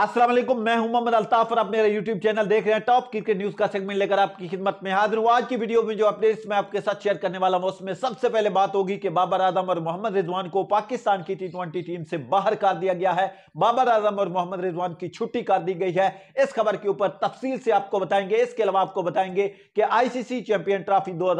असलम मैं हूं मोहम्मद अल्ताफ और आप मेरे यूट्यूब चैनल देख रहे हैं टॉप क्रिकेट न्यूज का सेगमेंट लेकर आपकी खिदमत में हाजिर हूं आज की वीडियो में जो अपडेट्स मैं आपके साथ शेयर करने वाला हूं उसमें सबसे पहले बात होगी कि बाबर आजम और मोहम्मद रिजवान को पाकिस्तान की टी टीम से बाहर कर दिया गया है बाबर आजम और मोहम्मद रिजवान की छुट्टी कर दी गई है इस खबर के ऊपर तफसील से आपको बताएंगे इसके अलावा आपको बताएंगे कि आईसीसी चैंपियन ट्रॉफी दो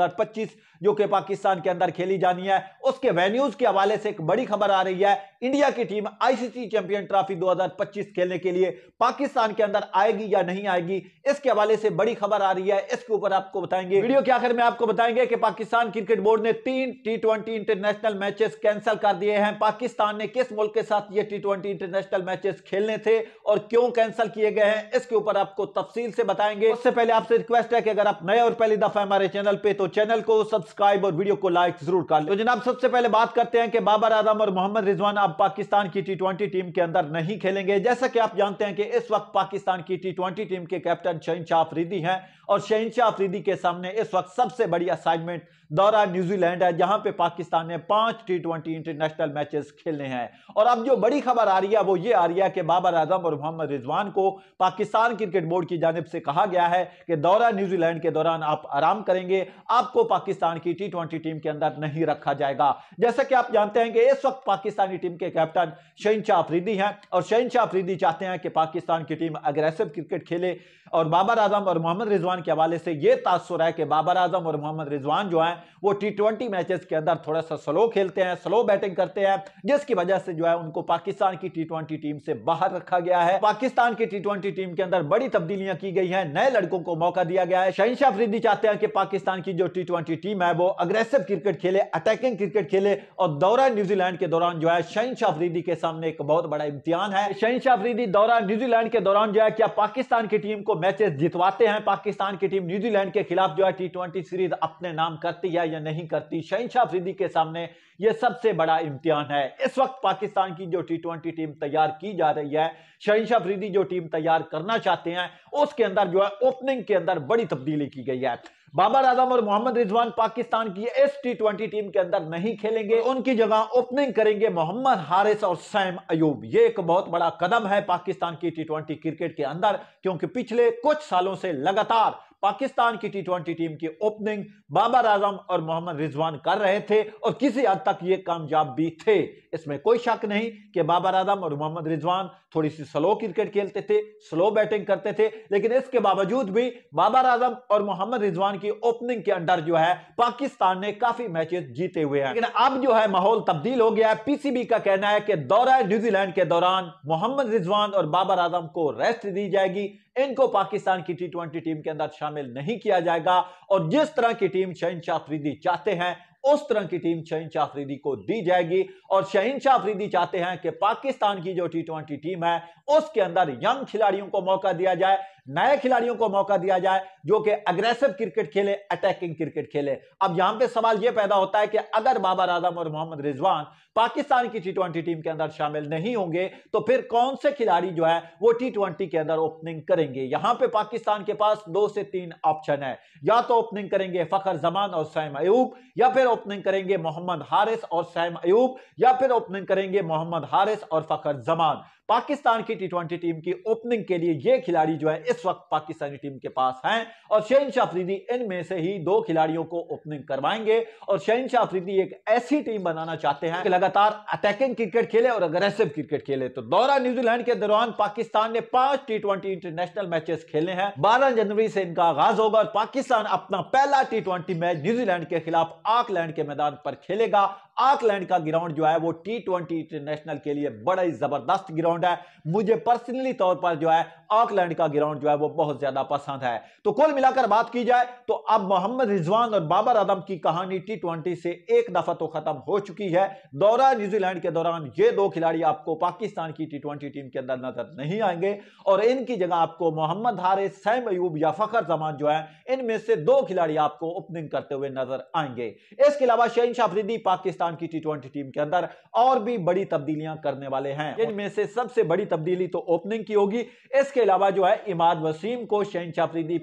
जो कि पाकिस्तान के अंदर खेली जानी है उसके वेन्यूज के हवाले से एक बड़ी खबर आ रही है इंडिया की टीम आईसीसी चैंपियन ट्रॉफी दो खेलने के लिए पाकिस्तान के अंदर आएगी या नहीं आएगी इसके हवाले से बड़ी खबर आ रही है इसके ऊपर आपको बताएंगे वीडियो के आखिर में आपको बताएंगे कि पाकिस्तान क्रिकेट बोर्ड ने तीन टी इंटरनेशनल मैचेस कैंसिल कर दिए हैं पाकिस्तान ने किस मुल्क के साथ ये टी इंटरनेशनल मैचेस खेलने थे और क्यों कैंसिल किए गए हैं इसके ऊपर आपको तफसील से बताएंगे उससे पहले आपसे रिक्वेस्ट है कि अगर आप नए और पहली दफा हमारे चैनल पर तो चैनल को सब्सक्राइब और वीडियो को लाइक जरूर कर लो तो जनाब सबसे पहले बात करते हैं कि बाबर आजम और मोहम्मद रिजवान अब पाकिस्तान की टी टीम के अंदर नहीं खेलेंगे जैसा कि आप आप जानते हैं कि इस वक्त पाकिस्तान की टी ट्वेंटी टीम के कैप्टन शहनशाह अफरीदी हैं और शहनशाह अफरीदी के सामने इस वक्त सबसे बड़ी असाइनमेंट दौरा न्यूजीलैंड है जहां पे पाकिस्तान ने पांच टी ट्वेंटी इंटरनेशनल मैचेस खेलने हैं और अब जो बड़ी खबर आ रही है वो ये आ रही है कि बाबर आजम और मोहम्मद रिजवान को पाकिस्तान क्रिकेट बोर्ड की जानब से कहा गया है कि दौरा न्यूजीलैंड के दौरान आप आराम करेंगे आपको पाकिस्तान की टी ट्वेंटी टीम के अंदर नहीं रखा जाएगा जैसा कि आप जानते हैं कि इस वक्त पाकिस्तानी टीम के कैप्टन शहनशाह अफरीदी हैं और शहनशाह अफरीदी चाहते चाहते हैं कि पाकिस्तान की टीम अग्रेसिव क्रिकेट खेले और बाबर आजम और मोहम्मद रिजवान के हवाले से यह तासर है कि बाबर आजम और मोहम्मद रिजवान जो है वो टी ट्वेंटी मैचेस के अंदर थोड़ा सा स्लो खेलते हैं स्लो बैटिंग करते हैं जिसकी वजह से जो है उनको पाकिस्तान की टी ट्वेंटी टीम से बाहर रखा गया है पाकिस्तान की टी ट्वेंटी टीम के अंदर बड़ी तब्दीलियां की गई हैं नए लड़कों को मौका दिया गया है शहनशाह अफरीदी चाहते हैं कि पाकिस्तान की जो टी ट्वेंटी टीम है वो अग्रेसिव क्रिकेट खेले अटैकिंग क्रिकेट खेले और दौरा न्यूजीलैंड के दौरान जो है शहनशाह अफरीदी के सामने एक बहुत बड़ा इम्तिहान है शहनशाह अफरीदी दौरान न्यूजीलैंड के दौरान जो है क्या पाकिस्तान की टीम को मैचेस जितवाते हैं पाकिस्तान की टीम न्यूजीलैंड के खिलाफ जो है टी ट्वेंटी सीरीज अपने नाम करती है या नहीं करती शहनशाह अफरीदी के सामने यह सबसे बड़ा इम्तिहान है इस वक्त पाकिस्तान की जो टी ट्वेंटी टीम तैयार की जा रही है शहनशाह अफरीदी जो टीम तैयार करना चाहते हैं उसके अंदर जो है ओपनिंग के अंदर बड़ी तब्दीली की गई है बाबर आजम और मोहम्मद रिजवान पाकिस्तान की एस टी ट्वेंटी टीम के अंदर नहीं खेलेंगे उनकी जगह ओपनिंग करेंगे मोहम्मद हारिस और सैम अयूब ये एक बहुत बड़ा कदम है पाकिस्तान की टी ट्वेंटी क्रिकेट के अंदर क्योंकि पिछले कुछ सालों से लगातार पाकिस्तान की टी टीम की ओपनिंग बाबर आजम और मोहम्मद रिजवान कर रहे थे और किसी हद तक ये कामयाब भी थे इसमें कोई शक नहीं कि बाबर आजम और मोहम्मद रिजवान थोड़ी सी स्लो क्रिकेट खेलते थे स्लो बैटिंग करते थे लेकिन इसके बावजूद भी बाबर आजम और मोहम्मद रिजवान की ओपनिंग के अंडर जो है पाकिस्तान ने काफी मैचेस जीते हुए हैं लेकिन अब जो है माहौल तब्दील हो गया है पीसीबी का कहना है कि दौरा न्यूजीलैंड के दौरान मोहम्मद रिजवान और बाबर आजम को रेस्ट दी जाएगी इनको पाकिस्तान की टी ट्वेंटी टीम के अंदर शामिल नहीं किया जाएगा और जिस तरह की टीम शहीन शाफरीदी चाहते हैं उस तरह की टीम शहीन शाफरीदी को दी जाएगी और शहीन शाफरीदी चाहते हैं कि पाकिस्तान की जो टी ट्वेंटी टीम है उसके अंदर यंग खिलाड़ियों को मौका दिया जाए नए खिलाड़ियों को मौका दिया जाए जो कि अग्रेसिव क्रिकेट खेले अटैकिंग क्रिकेट खेले अब यहां पे सवाल यह पैदा होता है कि अगर बाबर आजम और मोहम्मद रिजवान पाकिस्तान की टी ट्वेंटी टीम के अंदर शामिल नहीं होंगे तो फिर कौन से खिलाड़ी जो है वो टी ट्वेंटी के अंदर ओपनिंग करेंगे यहां पर पाकिस्तान के पास दो से तीन ऑप्शन है या तो ओपनिंग करेंगे फखर जमान और सैम अयूब या फिर ओपनिंग करेंगे मोहम्मद हारिस और सैम अयूब या फिर ओपनिंग करेंगे मोहम्मद हारिस और फखर जमान पाकिस्तान की टी टीम की ओपनिंग के लिए ये खिलाड़ी जो है इस वक्त पाकिस्तानी टीम के पास हैं और शहन शाह इनमें से ही दो खिलाड़ियों को ओपनिंग करवाएंगे और शहन शाह एक ऐसी टीम बनाना चाहते हैं कि लगातार अटैकिंग क्रिकेट खेले और अग्रेसिव क्रिकेट खेले तो दौरा न्यूजीलैंड के दौरान पाकिस्तान ने पांच टी इंटरनेशनल मैचेस खेले हैं बारह जनवरी से इनका आगाज होगा और पाकिस्तान अपना पहला टी मैच न्यूजीलैंड के खिलाफ आकलैंड के मैदान पर खेलेगा आकलैंड का ग्राउंड जो है वो टी इंटरनेशनल के लिए बड़ा ही जबरदस्त ग्राउंड ग्राउंड है मुझे पर्सनली तौर पर जो है ऑकलैंड का ग्राउंड जो है वो बहुत ज्यादा पसंद है तो कुल मिलाकर बात की जाए तो अब मोहम्मद रिजवान और बाबर आदम की कहानी टी से एक दफा तो खत्म हो चुकी है दौरा न्यूजीलैंड के दौरान ये दो खिलाड़ी आपको पाकिस्तान की टी टीम के अंदर नजर नहीं आएंगे और इनकी जगह आपको मोहम्मद हारे सैम अयूब या फखर जमान जो है इनमें से दो खिलाड़ी आपको ओपनिंग करते हुए नजर आएंगे इसके अलावा शहीन शाह पाकिस्तान की टी टीम के अंदर और भी बड़ी तब्दीलियां करने वाले हैं इनमें से सब सबसे बड़ी तब्दीली तो ओपनिंग की होगी इसके अलावा जो है इमाद वसीम को शहन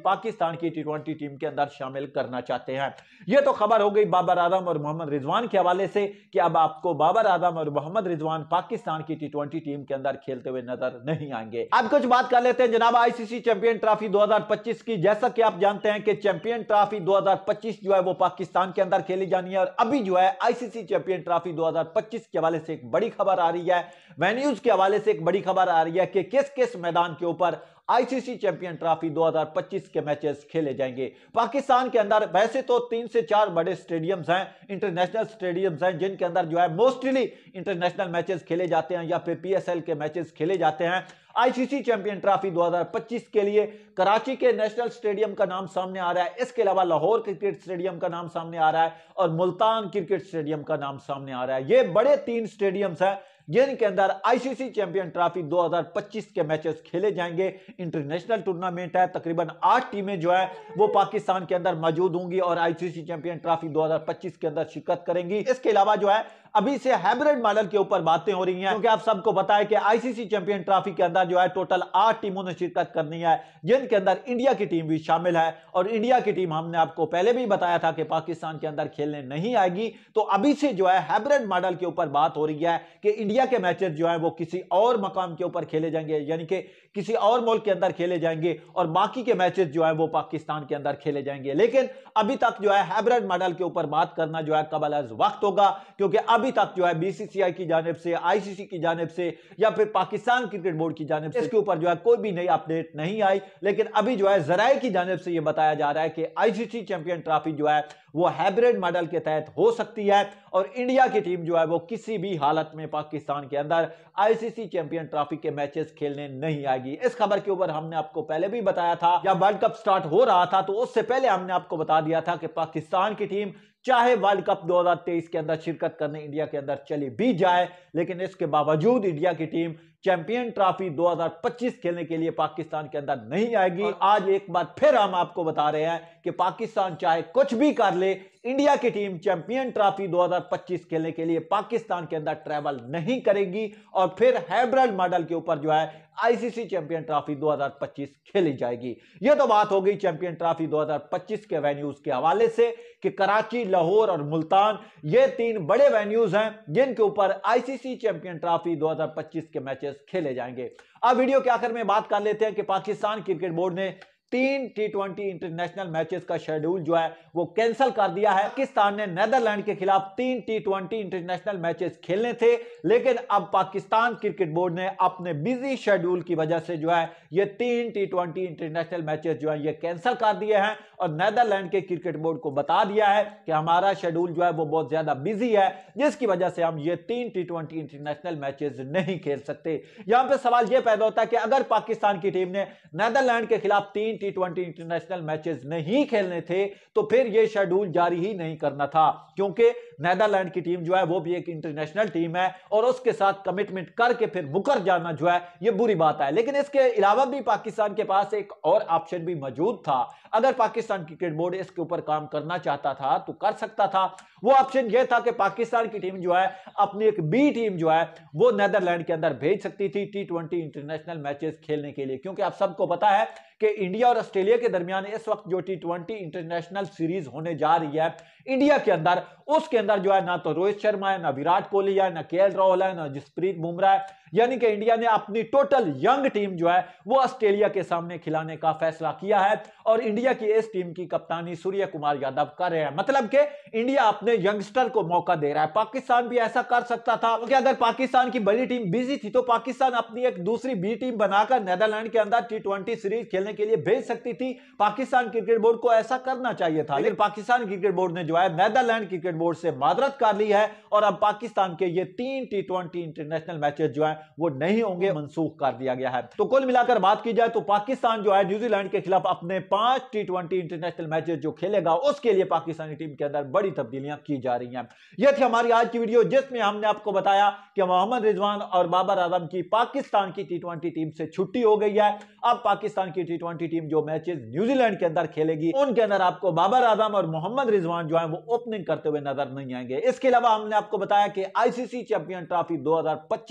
पाकिस्तान की टी टीम के अंदर शामिल करना चाहते हैं यह तो खबर हो गई बाबर आजम और मोहम्मद रिजवान के हवाले से कि अब आपको बाबर आजम और मोहम्मद रिजवान पाकिस्तान की टी टीम के अंदर खेलते हुए नजर नहीं आएंगे अब कुछ बात कर लेते हैं जनाब आईसीसी चैंपियन ट्रॉफी दो की जैसा कि आप जानते हैं कि चैंपियन ट्रॉफी दो जो है वो पाकिस्तान के अंदर खेली जानी है और अभी जो है आईसीसी चैंपियन ट्रॉफी 2025 के हवाले से एक बड़ी खबर आ रही है वेन्यूज के हवाले से से एक बड़ी खबर आ रही है कि किस किस मैदान के ऊपर आईसीसी चैंपियन ट्रॉफी 2025 के मैचेस खेले जाएंगे पाकिस्तान के अंदर वैसे तो तीन से चार बड़े स्टेडियम्स हैं इंटरनेशनल स्टेडियम्स हैं जिनके अंदर जो है मोस्टली इंटरनेशनल मैचेस खेले जाते हैं या फिर पीएसएल के मैचेस खेले जाते हैं आईसीसी चैंपियन ट्रॉफी 2025 के लिए कराची के नेशनल स्टेडियम का नाम सामने आ रहा है इसके अलावा लाहौर क्रिकेट स्टेडियम का नाम सामने आ रहा है और मुल्तान क्रिकेट स्टेडियम का नाम सामने आ रहा है ये बड़े तीन स्टेडियम्स हैं जिनके अंदर आईसीसी चैंपियन ट्रॉफी 2025 के मैचेस खेले जाएंगे इंटरनेशनल टूर्नामेंट है तकरीबन आठ टीमें जो है वो पाकिस्तान के अंदर मौजूद होंगी और आईसीसी चैंपियन ट्रॉफी 2025 के अंदर शिरकत करेंगी इसके अलावा जो है अभी से हाइब्रिड मॉडल के ऊपर बातें हो रही हैं क्योंकि आप सबको बताया कि आईसीसी चैंपियन ट्रॉफी के अंदर जो है टोटल आठ टीमों ने शिरकत करनी है जिनके अंदर इंडिया की टीम भी शामिल है और इंडिया की टीम हमने आपको पहले भी बताया था कि पाकिस्तान के अंदर खेलने नहीं आएगी तो अभी से जो है हाइब्रिड मॉडल के ऊपर बात हो रही है कि इंडिया इंडिया के मैचेस जो हैं वो किसी और मकाम के ऊपर खेले जाएंगे यानी कि किसी और मुल्क के अंदर खेले जाएंगे और बाकी के मैचेस जो हैं वो पाकिस्तान के अंदर खेले जाएंगे लेकिन अभी तक जो है हाइब्रिड मॉडल के ऊपर बात करना जो है कबल अज वक्त होगा क्योंकि अभी तक जो है बीसीसीआई की जानब से आईसीसी की जानब से या फिर पाकिस्तान क्रिकेट बोर्ड की जानब से इसके ऊपर जो है कोई भी नई अपडेट नहीं आई लेकिन अभी जो है जराए की जानब से यह बताया जा रहा है कि आईसीसी चैंपियन ट्रॉफी जो है वो हाइब्रिड मॉडल के तहत हो सकती है और इंडिया की टीम जो है वो किसी भी हालत में पाकिस्तान पाकिस्तान के अंदर आईसीसी चैंपियन ट्रॉफी के मैचेस खेलने नहीं आएगी इस खबर के ऊपर हमने आपको पहले भी बताया था जब वर्ल्ड कप स्टार्ट हो रहा था तो उससे पहले हमने आपको बता दिया था कि पाकिस्तान की टीम चाहे वर्ल्ड कप 2023 के अंदर शिरकत करने इंडिया के अंदर चली भी जाए लेकिन इसके बावजूद इंडिया की टीम चैंपियन ट्रॉफी 2025 खेलने के लिए पाकिस्तान के अंदर नहीं आएगी आज एक बार फिर हम आपको बता रहे हैं कि पाकिस्तान चाहे कुछ भी कर ले इंडिया की टीम चैंपियन ट्रॉफी 2025 खेलने के लिए पाकिस्तान के अंदर ट्रैवल नहीं करेगी और फिर हाइब्रिड मॉडल के ऊपर जो है आईसीसी चैंपियन ट्रॉफी 2025 खेली जाएगी यह तो बात हो गई चैंपियन ट्रॉफी 2025 के वेन्यूज के हवाले से कि कराची लाहौर और मुल्तान ये तीन बड़े वेन्यूज हैं जिनके ऊपर आईसीसी चैंपियन ट्रॉफी 2025 के मैचेस खेले जाएंगे अब वीडियो के आखिर में बात कर लेते हैं कि पाकिस्तान क्रिकेट बोर्ड ने तीन टी ट्वेंटी इंटरनेशनल मैचेस का शेड्यूल जो है वो कैंसिल कर दिया है पाकिस्तान ने नेदरलैंड के खिलाफ तीन टी ट्वेंटी इंटरनेशनल मैचेस खेलने थे लेकिन अब पाकिस्तान क्रिकेट बोर्ड ने अपने बिजी शेड्यूल की वजह से जो है ये तीन टी ट्वेंटी इंटरनेशनल मैचेस जो है ये कैंसिल कर दिए हैं और नैदरलैंड के क्रिकेट बोर्ड को बता दिया है कि हमारा शेड्यूल जो है वो बहुत ज्यादा बिजी है जिसकी वजह से हम ये तीन टी ट्वेंटी इंटरनेशनल मैचेस नहीं खेल सकते यहां पर सवाल यह पैदा होता है कि अगर पाकिस्तान की टीम ने नैदरलैंड के खिलाफ तीन टी ट्वेंटी इंटरनेशनल मैचेस नहीं खेलने थे तो फिर यह शेड्यूल जारी ही नहीं करना था क्योंकि नैदरलैंड की टीम जो है वो भी एक इंटरनेशनल टीम है और उसके साथ कमिटमेंट करके फिर मुकर जाना जो है यह बुरी बात है लेकिन इसके अलावा भी पाकिस्तान के पास एक और ऑप्शन भी मौजूद था अगर पाकिस्तान क्रिकेट बोर्ड इसके ऊपर काम करना चाहता था तो कर सकता था वो ऑप्शन यह था कि पाकिस्तान की टीम जो है अपनी एक बी टीम जो है वो नैदरलैंड के अंदर भेज सकती थी टी ट्वेंटी इंटरनेशनल मैचेस खेलने के लिए क्योंकि आप सबको पता है कि इंडिया और ऑस्ट्रेलिया के दरमियान इस वक्त जो टी ट्वेंटी इंटरनेशनल सीरीज होने जा रही है इंडिया के अंदर उसके अंदर जो है ना तो रोहित शर्मा है ना विराट कोहली है ना के राहुल है ना जसप्रीत बुमराह है यानी कि इंडिया ने अपनी टोटल यंग टीम जो है वो ऑस्ट्रेलिया के सामने खिलाने का फैसला किया है और इंडिया की इस टीम की कप्तानी सूर्य कुमार यादव कर रहे हैं मतलब कि इंडिया अपने यंगस्टर को मौका दे रहा है पाकिस्तान भी ऐसा कर सकता था क्योंकि अगर पाकिस्तान की बड़ी टीम बिजी थी तो पाकिस्तान अपनी एक दूसरी बी टीम बनाकर नेदरलैंड के अंदर टी सीरीज खेलने के लिए भेज सकती थी पाकिस्तान क्रिकेट बोर्ड को ऐसा करना चाहिए था लेकिन पाकिस्तान क्रिकेट बोर्ड ने जो है नेदरलैंड क्रिकेट बोर्ड से मादरत कर ली है और अब पाकिस्तान के ये तीन टी इंटरनेशनल मैचेस जो है वो नहीं होंगे मनसूख कर दिया गया है तो कुल मिलाकर बात की जाए तो पाकिस्तान जो है न्यूजीलैंड के खिलाफ अपने पांच टी इंटरनेशनल मैचेस जो खेलेगा उसके लिए पाकिस्तानी टीम के अंदर बड़ी तब्दीलियां की जा रही हैं यह थी हमारी आज की वीडियो जिसमें हमने आपको बताया कि मोहम्मद रिजवान और बाबर आजम की पाकिस्तान की टी टीम से छुट्टी हो गई है अब पाकिस्तान की टी टीम जो मैचेज न्यूजीलैंड के अंदर खेलेगी उनके अंदर आपको बाबर आजम और मोहम्मद रिजवान जो है वो ओपनिंग करते हुए नजर नहीं आएंगे इसके अलावा हमने आपको बताया कि आईसीसी चैंपियन ट्रॉफी दो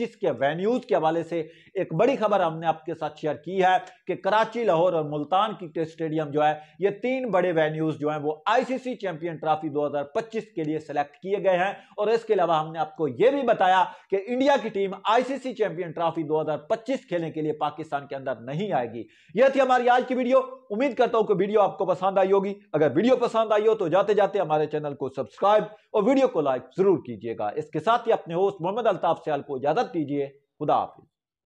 के वेन न्यूज के हवाले से एक बड़ी खबर हमने आपके साथ शेयर की है कि कराची लाहौर और मुल्तान की टेस्ट स्टेडियम जो है ये तीन बड़े वेन्यूज जो हैं वो आईसीसी चैंपियन ट्रॉफी 2025 के लिए सिलेक्ट किए गए हैं और इसके अलावा हमने आपको ये भी बताया कि इंडिया की टीम आईसीसी चैंपियन ट्रॉफी 2025 खेलने के लिए पाकिस्तान के अंदर नहीं आएगी यह थी हमारी आज की वीडियो उम्मीद करता हूं कि वीडियो आपको पसंद आई होगी अगर वीडियो पसंद आई हो तो जाते जाते हमारे चैनल को सब्सक्राइब और वीडियो को लाइक जरूर कीजिएगा इसके साथ ही अपने होस्ट मोहम्मद अल्ताफ सयाल को इजाजत दीजिए खुदा हाफिज